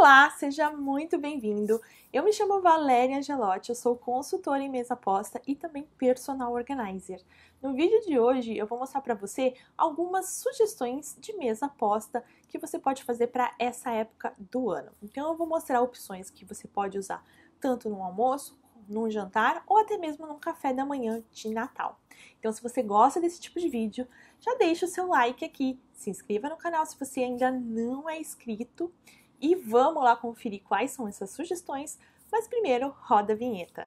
Olá, seja muito bem-vindo. Eu me chamo Valéria Angelotti, eu sou consultora em mesa aposta e também personal organizer. No vídeo de hoje eu vou mostrar para você algumas sugestões de mesa aposta que você pode fazer para essa época do ano. Então eu vou mostrar opções que você pode usar tanto no almoço num jantar ou até mesmo num café da manhã de Natal. Então, se você gosta desse tipo de vídeo, já deixa o seu like aqui, se inscreva no canal se você ainda não é inscrito e vamos lá conferir quais são essas sugestões, mas primeiro roda a vinheta.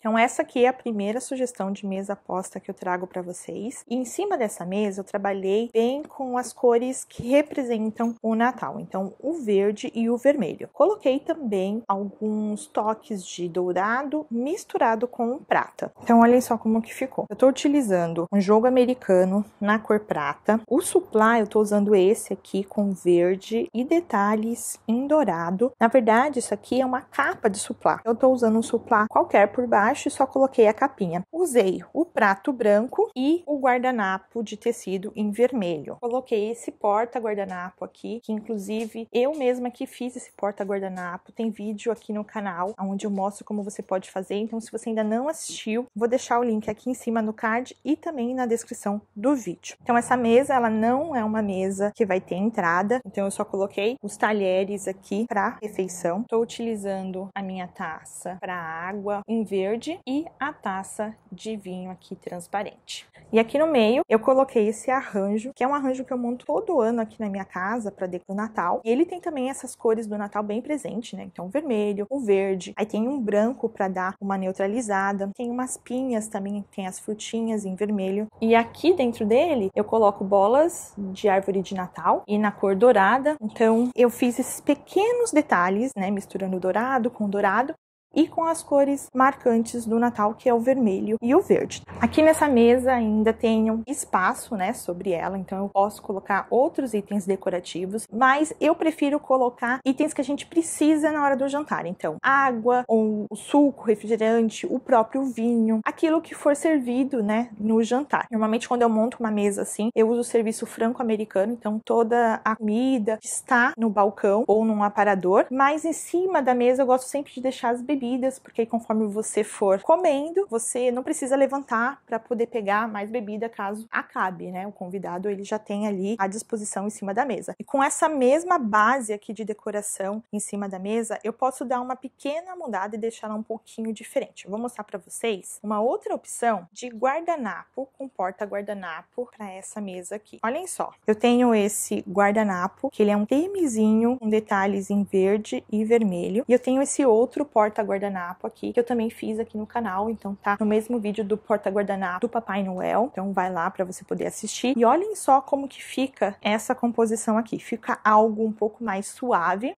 Então, essa aqui é a primeira sugestão de mesa aposta que eu trago para vocês. E em cima dessa mesa, eu trabalhei bem com as cores que representam o Natal. Então, o verde e o vermelho. Coloquei também alguns toques de dourado misturado com prata. Então, olhem só como que ficou. Eu estou utilizando um jogo americano na cor prata. O suplá, eu estou usando esse aqui com verde e detalhes em dourado. Na verdade, isso aqui é uma capa de suplá. Eu estou usando um suplá qualquer por baixo embaixo e só coloquei a capinha. Usei o prato branco e o guardanapo de tecido em vermelho. Coloquei esse porta-guardanapo aqui, que inclusive eu mesma que fiz esse porta-guardanapo. Tem vídeo aqui no canal onde eu mostro como você pode fazer. Então, se você ainda não assistiu, vou deixar o link aqui em cima no card e também na descrição do vídeo. Então, essa mesa, ela não é uma mesa que vai ter entrada. Então, eu só coloquei os talheres aqui para refeição. Estou utilizando a minha taça para água em verde verde e a taça de vinho aqui transparente. E aqui no meio eu coloquei esse arranjo, que é um arranjo que eu monto todo ano aqui na minha casa para decorar o Natal. E ele tem também essas cores do Natal bem presente, né? Então o vermelho, o verde, aí tem um branco para dar uma neutralizada, tem umas pinhas também, tem as frutinhas em vermelho. E aqui dentro dele eu coloco bolas de árvore de Natal e na cor dourada. Então eu fiz esses pequenos detalhes, né, misturando dourado com dourado e com as cores marcantes do Natal, que é o vermelho e o verde. Aqui nessa mesa ainda tem um espaço, né, sobre ela, então eu posso colocar outros itens decorativos, mas eu prefiro colocar itens que a gente precisa na hora do jantar, então água, ou o suco, refrigerante, o próprio vinho, aquilo que for servido, né, no jantar. Normalmente quando eu monto uma mesa assim, eu uso o serviço franco-americano, então toda a comida está no balcão ou num aparador, mas em cima da mesa eu gosto sempre de deixar as bebidas bebidas, porque conforme você for comendo, você não precisa levantar para poder pegar mais bebida caso acabe, né? O convidado ele já tem ali à disposição em cima da mesa. E com essa mesma base aqui de decoração em cima da mesa, eu posso dar uma pequena mudada e deixar ela um pouquinho diferente. Eu vou mostrar para vocês uma outra opção de guardanapo com porta guardanapo para essa mesa aqui. Olhem só, eu tenho esse guardanapo, que ele é um temizinho com detalhes em verde e vermelho, e eu tenho esse outro porta guardanapo aqui, que eu também fiz aqui no canal, então tá no mesmo vídeo do porta-guardanapo do Papai Noel, então vai lá para você poder assistir. E olhem só como que fica essa composição aqui, fica algo um pouco mais suave,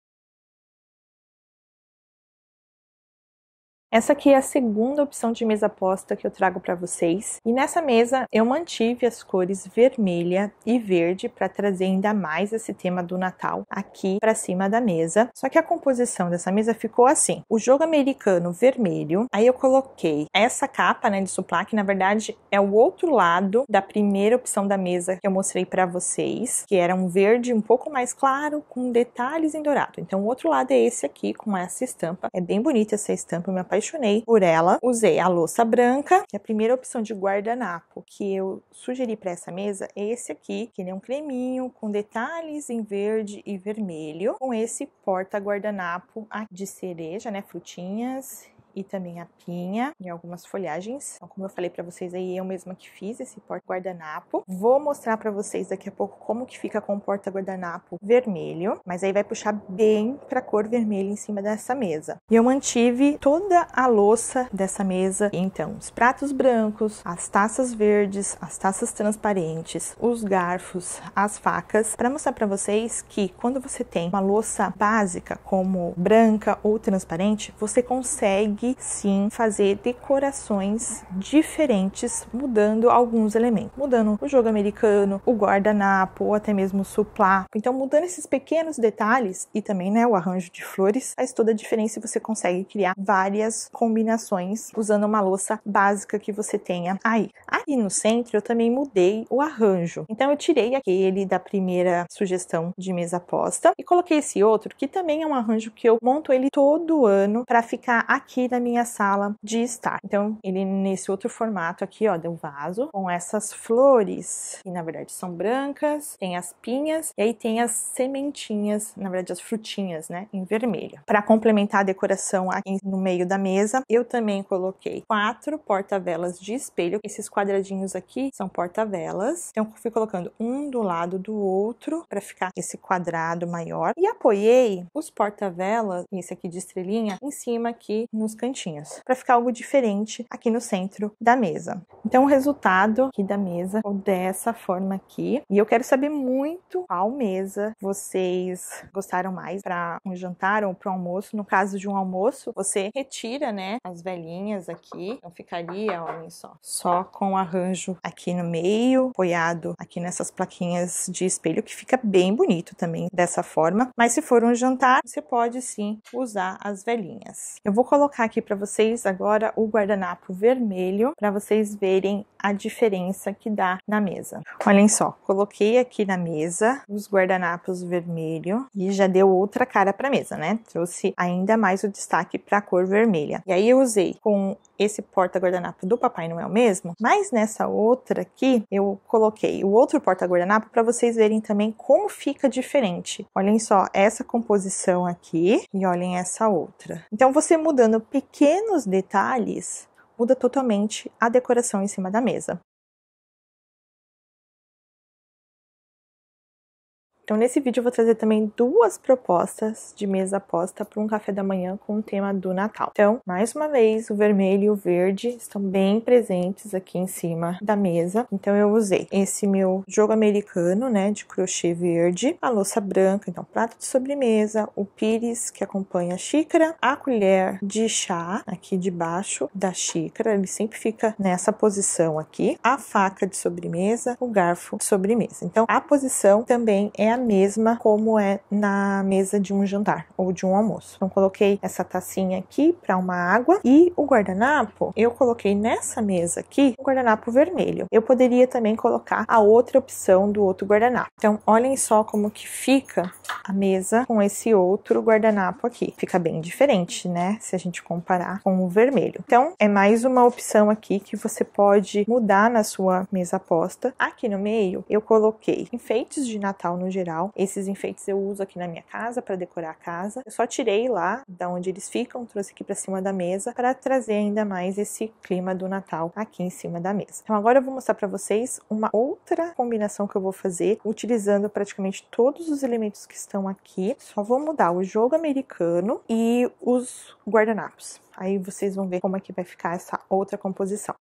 Essa aqui é a segunda opção de mesa posta que eu trago para vocês. E nessa mesa eu mantive as cores vermelha e verde para trazer ainda mais esse tema do Natal aqui para cima da mesa. Só que a composição dessa mesa ficou assim: o jogo americano vermelho. Aí eu coloquei essa capa, né, de suplá que na verdade é o outro lado da primeira opção da mesa que eu mostrei para vocês, que era um verde um pouco mais claro com detalhes em dourado. Então o outro lado é esse aqui com essa estampa. É bem bonita essa estampa, meu me apaixonei por ela. Usei a louça branca, que é a primeira opção de guardanapo que eu sugeri para essa mesa, é esse aqui, que ele é um creminho com detalhes em verde e vermelho, com esse porta guardanapo de cereja, né, frutinhas e também a pinha e algumas folhagens. Então, como eu falei para vocês aí, eu mesma que fiz esse porta guardanapo. Vou mostrar para vocês daqui a pouco como que fica com o porta guardanapo vermelho, mas aí vai puxar bem para cor vermelha em cima dessa mesa. E eu mantive toda a louça dessa mesa, então os pratos brancos, as taças verdes, as taças transparentes, os garfos, as facas, para mostrar para vocês que quando você tem uma louça básica como branca ou transparente, você consegue consegue sim fazer decorações diferentes, mudando alguns elementos, mudando o jogo americano, o guardanapo, ou até mesmo o suplá. Então, mudando esses pequenos detalhes e também né, o arranjo de flores, faz toda a diferença e você consegue criar várias combinações usando uma louça básica que você tenha aí. Aí no centro eu também mudei o arranjo. Então eu tirei aquele da primeira sugestão de mesa posta e coloquei esse outro que também é um arranjo que eu monto ele todo ano para ficar aqui da minha sala de estar. Então, ele nesse outro formato aqui, ó, um vaso, com essas flores, que na verdade são brancas, tem as pinhas e aí tem as sementinhas, na verdade as frutinhas, né, em vermelho. Para complementar a decoração aqui no meio da mesa, eu também coloquei quatro porta-velas de espelho. Esses quadradinhos aqui são porta-velas. Então, fui colocando um do lado do outro para ficar esse quadrado maior e apoiei os porta-velas, esse aqui de estrelinha, em cima aqui nos cantinhos, para ficar algo diferente aqui no centro da mesa. Então, o resultado aqui da mesa ou é dessa forma aqui. E eu quero saber muito qual mesa vocês gostaram mais para um jantar ou para um almoço. No caso de um almoço, você retira, né, as velhinhas aqui. Então, ficaria, olhem só, só com o arranjo aqui no meio, apoiado aqui nessas plaquinhas de espelho, que fica bem bonito também dessa forma. Mas se for um jantar, você pode sim usar as velhinhas. Eu vou colocar aqui para vocês agora o guardanapo vermelho para vocês verem a diferença que dá na mesa. Olhem só, coloquei aqui na mesa os guardanapos vermelho e já deu outra cara para a mesa, né? Trouxe ainda mais o destaque para a cor vermelha. E aí eu usei com esse porta-guardanapo do Papai Noel mesmo, mas nessa outra aqui eu coloquei o outro porta-guardanapo para vocês verem também como fica diferente. Olhem só essa composição aqui e olhem essa outra. Então você mudando pequenos detalhes muda totalmente a decoração em cima da mesa. Então, nesse vídeo, eu vou trazer também duas propostas de mesa aposta para um café da manhã com o tema do Natal. Então, mais uma vez, o vermelho e o verde estão bem presentes aqui em cima da mesa. Então, eu usei esse meu jogo americano, né, de crochê verde, a louça branca, então, prato de sobremesa, o pires que acompanha a xícara, a colher de chá aqui debaixo da xícara, ele sempre fica nessa posição aqui, a faca de sobremesa, o garfo de sobremesa. Então, a posição também é a mesma como é na mesa de um jantar ou de um almoço. Então coloquei essa tacinha aqui para uma água e o guardanapo eu coloquei nessa mesa aqui o guardanapo vermelho. Eu poderia também colocar a outra opção do outro guardanapo. Então olhem só como que fica a mesa com esse outro guardanapo aqui. Fica bem diferente, né? Se a gente comparar com o vermelho. Então é mais uma opção aqui que você pode mudar na sua mesa aposta. Aqui no meio eu coloquei enfeites de Natal no geral esses enfeites eu uso aqui na minha casa para decorar a casa. Eu só tirei lá da onde eles ficam, trouxe aqui para cima da mesa para trazer ainda mais esse clima do Natal aqui em cima da mesa. Então agora eu vou mostrar para vocês uma outra combinação que eu vou fazer utilizando praticamente todos os elementos que estão aqui. Só vou mudar o jogo americano e os guardanapos. Aí vocês vão ver como é que vai ficar essa outra composição.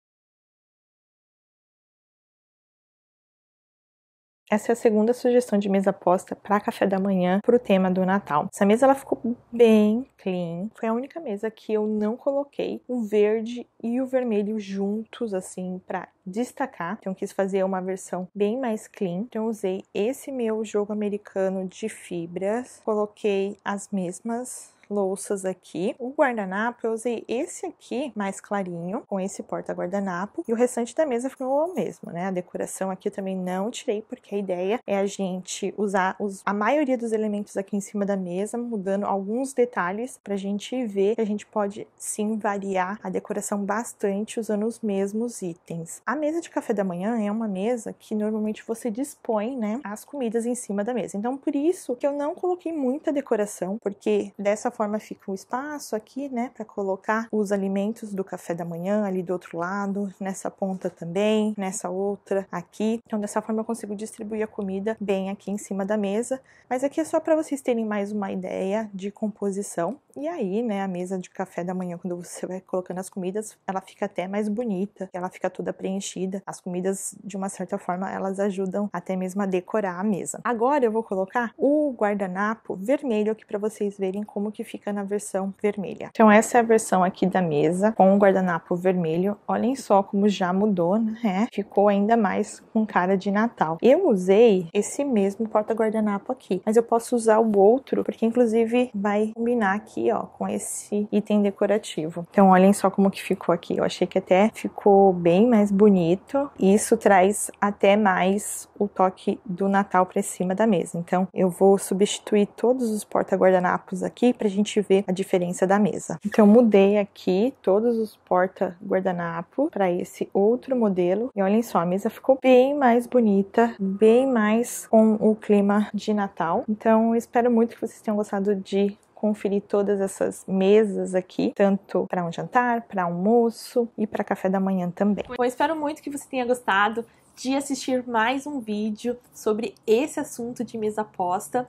Essa é a segunda sugestão de mesa posta para café da manhã para o tema do Natal. Essa mesa ela ficou bem clean. Foi a única mesa que eu não coloquei o verde e o vermelho juntos assim para destacar. Então quis fazer uma versão bem mais clean. Então usei esse meu jogo americano de fibras, coloquei as mesmas louças aqui. O guardanapo, eu usei esse aqui mais clarinho, com esse porta-guardanapo, e o restante da mesa ficou o mesmo, né? A decoração aqui eu também não tirei, porque a ideia é a gente usar os, a maioria dos elementos aqui em cima da mesa, mudando alguns detalhes pra gente ver que a gente pode sim variar a decoração bastante usando os mesmos itens. A mesa de café da manhã é uma mesa que normalmente você dispõe, né, as comidas em cima da mesa. Então, por isso que eu não coloquei muita decoração, porque dessa forma fica um espaço aqui, né, para colocar os alimentos do café da manhã ali do outro lado, nessa ponta também, nessa outra aqui. Então, dessa forma eu consigo distribuir a comida bem aqui em cima da mesa, mas aqui é só para vocês terem mais uma ideia de composição. E aí, né, a mesa de café da manhã, quando você vai colocando as comidas, ela fica até mais bonita, ela fica toda preenchida. As comidas, de uma certa forma, elas ajudam até mesmo a decorar a mesa. Agora eu vou colocar o guardanapo vermelho aqui para vocês verem como que fica na versão vermelha. Então essa é a versão aqui da mesa com o guardanapo vermelho. Olhem só como já mudou, né? Ficou ainda mais com cara de Natal. Eu usei esse mesmo porta guardanapo aqui, mas eu posso usar o outro porque inclusive vai combinar aqui, ó, com esse item decorativo. Então olhem só como que ficou aqui. Eu achei que até ficou bem mais bonito e isso traz até mais o toque do Natal para cima da mesa. Então eu vou substituir todos os porta guardanapos aqui para gente vê a diferença da mesa. Então mudei aqui todos os porta guardanapo para esse outro modelo. E olhem só, a mesa ficou bem mais bonita, bem mais com o clima de Natal. Então espero muito que vocês tenham gostado de conferir todas essas mesas aqui, tanto para um jantar, para almoço e para café da manhã também. Bom, espero muito que você tenha gostado de assistir mais um vídeo sobre esse assunto de mesa posta.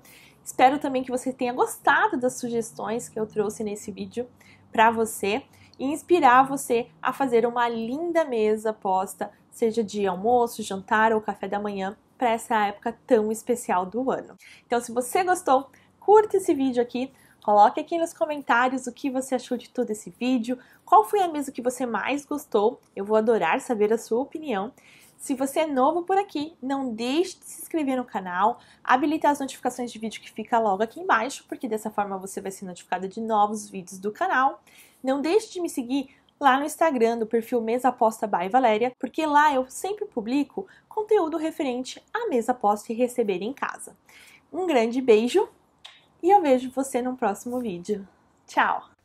Espero também que você tenha gostado das sugestões que eu trouxe nesse vídeo para você e inspirar você a fazer uma linda mesa posta, seja de almoço, jantar ou café da manhã, para essa época tão especial do ano. Então, se você gostou, curta esse vídeo aqui, Coloque aqui nos comentários o que você achou de todo esse vídeo, qual foi a mesa que você mais gostou, eu vou adorar saber a sua opinião. Se você é novo por aqui, não deixe de se inscrever no canal, habilitar as notificações de vídeo que fica logo aqui embaixo, porque dessa forma você vai ser notificada de novos vídeos do canal. Não deixe de me seguir lá no Instagram, do perfil Mesa Aposta by Valéria, porque lá eu sempre publico conteúdo referente à mesa aposta e receber em casa. Um grande beijo e eu vejo você no próximo vídeo. Tchau!